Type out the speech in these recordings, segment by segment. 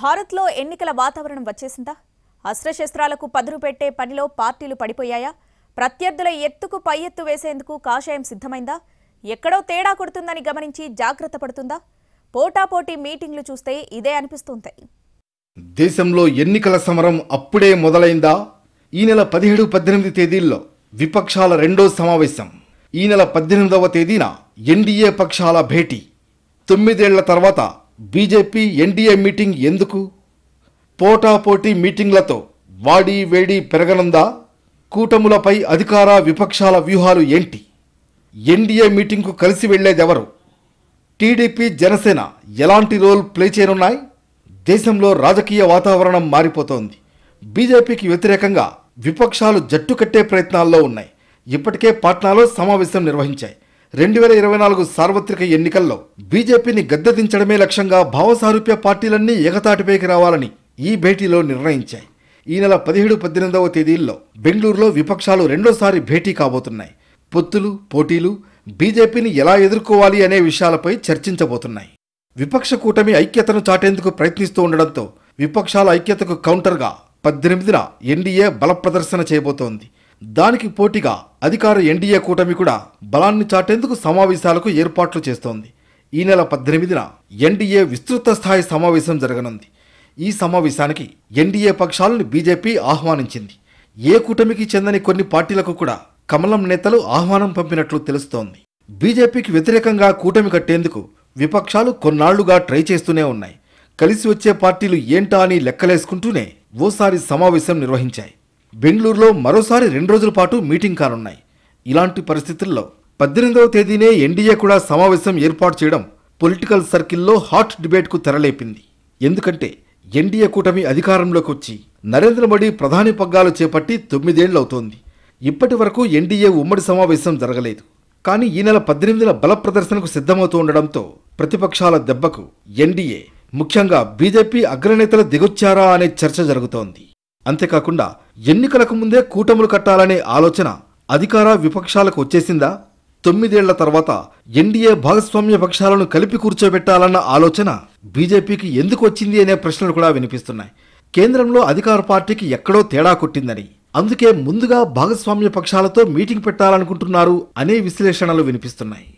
భారత్లో ఎన్నికల వాతావరణం వచ్చేసిందా అస్త్రశస్త్రాలకు పదును పెట్టే పనిలో పార్టీలు పడిపోయాయా ప్రత్యర్థుల ఎత్తుకు పై ఎత్తు వేసేందుకు కాషాయం సిద్ధమైందా ఎక్కడో తేడా కొడుతుందని గమనించి జాగ్రత్త పడుతుందా పోటాపోటీ మీటింగ్లు చూస్తే ఇదే అనిపిస్తుంటాయి దేశంలో ఎన్నికల సమరం అప్పుడే మొదలైందా ఈ నెల పదిహేడు పద్దెనిమిది తేదీల్లో విపక్షాల రెండో సమావేశం ఈ నెల పద్దెనిమిదవ తేదీన ఎన్డీఏ పక్షాల భేటీ తొమ్మిదేళ్ల తర్వాత బీజేపీ ఎన్డీఏ మీటింగ్ ఎందుకు పోటాపోటీ మీటింగ్లతో వాడి వేడి పెరగనుందా కూటములపై అధికార విపక్షాల వ్యూహాలు ఏంటి ఎన్డీఏ మీటింగ్కు కలిసి వెళ్లేదెవరు టీడీపీ జనసేన ఎలాంటి రోల్ ప్లే చేయనున్నాయి దేశంలో రాజకీయ వాతావరణం మారిపోతోంది బీజేపీకి వ్యతిరేకంగా విపక్షాలు జట్టు కట్టే ప్రయత్నాల్లో ఉన్నాయి ఇప్పటికే పాట్నాలో సమావేశం నిర్వహించాయి రెండు వేల ఇరవై నాలుగు సార్వత్రిక ఎన్నికల్లో బీజేపీని గద్దెదించడమే లక్ష్యంగా భావసారూప్య పార్టీలన్నీ ఎగతాటిపైకి రావాలని ఈ భేటీలో నిర్ణయించాయి ఈ నెల పదిహేడు పద్దెనిమిదవ తేదీల్లో బెంగళూరులో విపక్షాలు రెండోసారి భేటీ కాబోతున్నాయి పొత్తులు పోటీలు బీజేపీని ఎలా ఎదుర్కోవాలి అనే విషయాలపై చర్చించబోతున్నాయి విపక్ష కూటమి ఐక్యతను చాటేందుకు ప్రయత్నిస్తూ ఉండడంతో విపక్షాల ఐక్యతకు కౌంటర్గా పద్దెనిమిదిన ఎన్డీఏ బలప్రదర్శన చేయబోతోంది దానికి పోటీగా అధికార ఎన్డీఏ కూటమి కూడా బలాన్ని చాటేందుకు సమావేశాలకు ఏర్పాట్లు చేస్తోంది ఈ నెల పద్దెనిమిదిన ఎన్డీఏ విస్తృత స్థాయి సమావేశం జరగనుంది ఈ సమావేశానికి ఎన్డీఏ పక్షాలను బీజేపీ ఆహ్వానించింది ఏ కూటమికి చెందని కొన్ని పార్టీలకు కూడా కమలం నేతలు ఆహ్వానం పంపినట్లు తెలుస్తోంది బీజేపీకి వ్యతిరేకంగా కూటమి కట్టేందుకు విపక్షాలు కొన్నాళ్లుగా ట్రై చేస్తూనే ఉన్నాయి కలిసి వచ్చే పార్టీలు ఏంటా అని లెక్కలేసుకుంటూనే ఓసారి సమావేశం నిర్వహించాయి బెంగళూరులో మరోసారి రెండు రోజుల పాటు మీటింగ్ కానున్నాయి ఇలాంటి పరిస్థితుల్లో పద్దెనిమిదవ తేదీనే ఎన్డీఏ కూడా సమావేశం ఏర్పాటు చేయడం పొలిటికల్ సర్కిల్లో హాట్ డిబేట్కు తెరలేపింది ఎందుకంటే ఎన్డీఏ కూటమి అధికారంలోకి వచ్చి నరేంద్ర మోడీ ప్రధాని పగ్గాలు చేపట్టి తొమ్మిదేళ్లవుతోంది ఇప్పటి వరకు ఎన్డీఏ ఉమ్మడి సమావేశం జరగలేదు కానీ ఈ నెల పద్దెనిమిదిన బల ప్రదర్శనకు సిద్ధమవుతూ ఉండడంతో ప్రతిపక్షాల దెబ్బకు ఎన్డీఏ ముఖ్యంగా బీజేపీ అగ్రనేతలు దిగొచ్చారా అనే చర్చ జరుగుతోంది అంతేకాకుండా ఎన్నికలకు ముందే కూటములు కట్టాలనే ఆలోచన అధికార విపక్షాలకు వచ్చేసిందా తొమ్మిదేళ్ల తర్వాత ఎన్డీఏ భాగస్వామ్య పక్షాలను కలిపి కూర్చోబెట్టాలన్న ఆలోచన బీజేపీకి ఎందుకు వచ్చింది అనే ప్రశ్నలు కూడా వినిపిస్తున్నాయి కేంద్రంలో అధికార పార్టీకి ఎక్కడో తేడా కొట్టిందని అందుకే ముందుగా భాగస్వామ్య పక్షాలతో మీటింగ్ పెట్టాలనుకుంటున్నారు అనే విశ్లేషణలు వినిపిస్తున్నాయి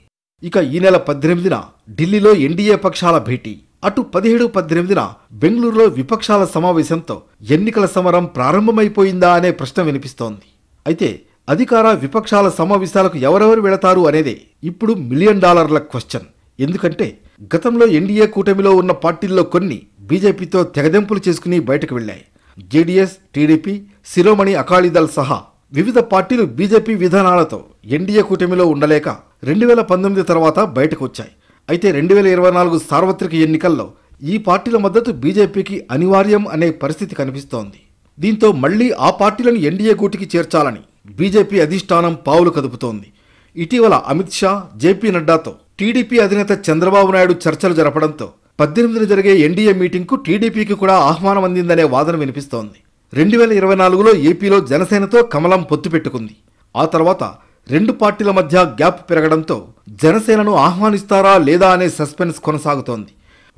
ఇక ఈ నెల పద్దెనిమిదిన ఢిల్లీలో ఎన్డీఏ పక్షాల భేటీ అటు పదిహేడు పద్దెనిమిదిన బెంగళూరులో విపక్షాల సమావేశంతో ఎన్నికల సమరం ప్రారంభమైపోయిందా అనే ప్రశ్న వినిపిస్తోంది అయితే అధికార విపక్షాల సమావేశాలకు ఎవరెవరు వెళతారు అనేదే ఇప్పుడు మిలియన్ డాలర్ల క్వశ్చన్ ఎందుకంటే గతంలో ఎన్డీఏ కూటమిలో ఉన్న పార్టీల్లో కొన్ని బీజేపీతో తెగదెంపులు చేసుకుని బయటకు వెళ్ళాయి జేడీఎస్ టీడీపీ శిరోమణి అకాలీదళ్ సహా వివిధ పార్టీలు బీజేపీ విధానాలతో ఎన్డీఏ కూటమిలో ఉండలేక రెండు వేల పంతొమ్మిది తర్వాత బయటకు వచ్చాయి అయితే రెండు వేల ఇరవై నాలుగు సార్వత్రిక ఎన్నికల్లో ఈ పార్టీల మద్దతు బీజేపీకి అనివార్యం అనే పరిస్థితి కనిపిస్తోంది దీంతో మళ్లీ ఆ పార్టీలను ఎన్డీఏ గూటికి చేర్చాలని బీజేపీ అధిష్టానం పావులు కదుపుతోంది ఇటీవల అమిత్ షా జేపీ నడ్డాతో టీడీపీ అధినేత చంద్రబాబు నాయుడు చర్చలు జరపడంతో పద్దెనిమిదిన జరిగే ఎన్డీఏ మీటింగ్కు టీడీపీకి కూడా ఆహ్వానం అందిందనే వాదన వినిపిస్తోంది రెండు వేల ఇరవై నాలుగులో ఏపీలో జనసేనతో కమలం పొత్తు పెట్టుకుంది ఆ తర్వాత రెండు పార్టీల మధ్య గ్యాప్ పెరగడంతో జనసేనను ఆహ్వానిస్తారా లేదా అనే సస్పెన్స్ కొనసాగుతోంది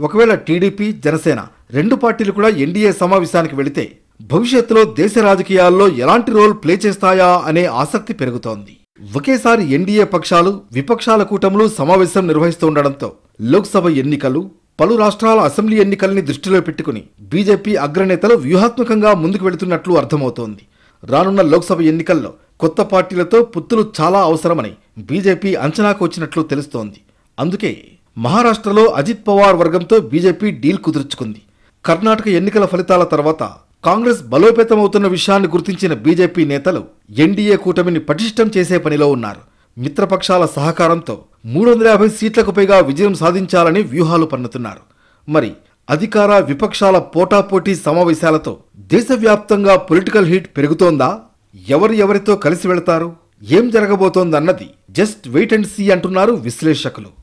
ఒకవేళ టీడీపీ జనసేన రెండు పార్టీలు కూడా ఎన్డీఏ సమావేశానికి వెళితే భవిష్యత్తులో దేశ రాజకీయాల్లో ఎలాంటి రోల్ ప్లే చేస్తాయా అనే ఆసక్తి పెరుగుతోంది ఒకేసారి ఎన్డీఏ పక్షాలు విపక్షాల కూటములు సమావేశం నిర్వహిస్తుండడంతో లోక్సభ ఎన్నికలు పలు రాష్ట్రాల అసెంబ్లీ ఎన్నికల్ని దృష్టిలో పెట్టుకుని బీజేపీ అగ్రనేతలు వ్యూహాత్మకంగా ముందుకు వెళుతున్నట్లు అర్థమవుతోంది రానున్న లోక్సభ ఎన్నికల్లో కొత్త పార్టీలతో పొత్తులు చాలా అవసరమని బీజేపీ అంచనాకు వచ్చినట్లు తెలుస్తోంది అందుకే మహారాష్ట్రలో అజిత్ పవార్ వర్గంతో బీజేపీ డీల్ కుదుర్చుకుంది కర్ణాటక ఎన్నికల ఫలితాల తర్వాత కాంగ్రెస్ బలోపేతమవుతున్న విషయాన్ని గుర్తించిన బీజేపీ నేతలు ఎన్డీఏ కూటమిని పటిష్టం చేసే పనిలో ఉన్నారు మిత్రపక్షాల సహకారంతో మూడు వందల యాభై సీట్లకు పైగా విజయం సాధించాలని వ్యూహాలు పన్నుతున్నారు మరి అధికార విపక్షాల పోటాపోటీ సమావేశాలతో దేశవ్యాప్తంగా పొలిటికల్ హీట్ పెరుగుతోందా ఎవరు ఎవరితో కలిసి వెళతారు ఏం జరగబోతోందన్నది జస్ట్ వెయిట్ అండ్ సీ అంటున్నారు విశ్లేషకులు